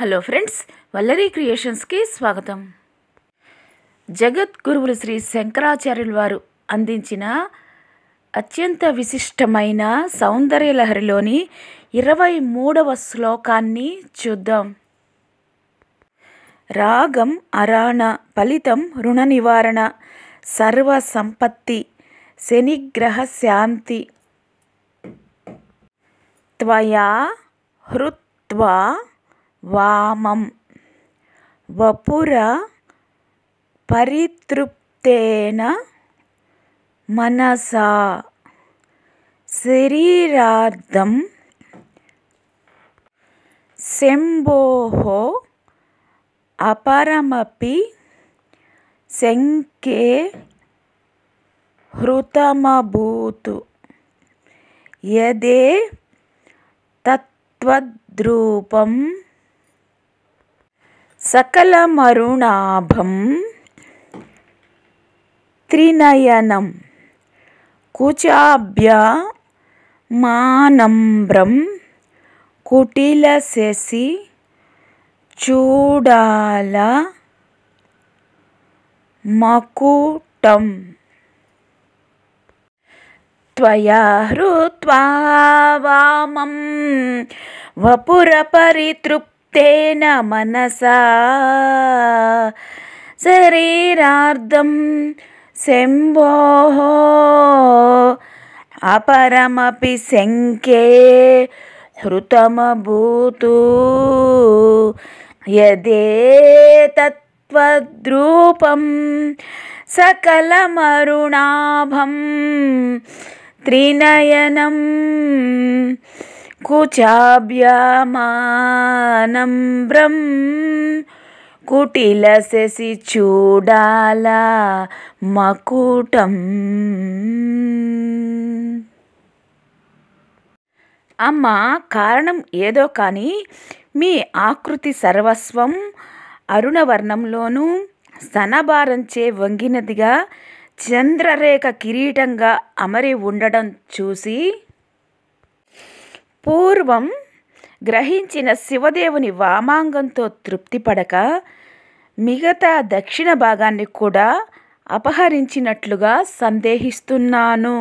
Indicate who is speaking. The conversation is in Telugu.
Speaker 1: హలో ఫ్రెండ్స్ వల్లరీ క్రియేషన్స్కి స్వాగతం జగద్గురువులు శ్రీ శంకరాచార్యుల వారు అందించిన అత్యంత విశిష్టమైన సౌందర్యలహరిలోని ఇరవై మూడవ శ్లోకాన్ని చూద్దాం రాగం అరాణ ఫలితం రుణ నివారణ సర్వ సంపత్తి శనిగ్రహ శాంతి త్వయా హృత్వా వామం వపుర పరితృప్తేన మనసా శరీరార్థం శంభో అపరమపి శంకే హృతమభూతు యదే తత్వద్రూపం సకలమరుణాభం త్రినయనం కుచాభ్య మానమ్రం శశి చూడాల మకుటం त्वया हृत्वा वामं वपुरपरितृप् तेन मनसा शरीरार्धं शम्भोः अपरमपि शङ्के हृतमभूतु यदेतत्त्वद्रूपं सकलमरुणाभं त्रिनयनम् కుచాభ్యమానం బ్రహ్మ కుటిల శశి చూడాల మకుటం అమ్మ కారణం ఏదో కానీ మీ ఆకృతి సర్వస్వం అరుణవర్ణంలోనూ సనబారంచే వంగినదిగా చంద్రరేఖ కిరీటంగా అమరి ఉండడం చూసి పూర్వం గ్రహించిన శివదేవుని వామాంగంతో తృప్తిపడక మిగతా దక్షిణ భాగాన్ని కూడా అపహరించినట్లుగా సందేహిస్తున్నాను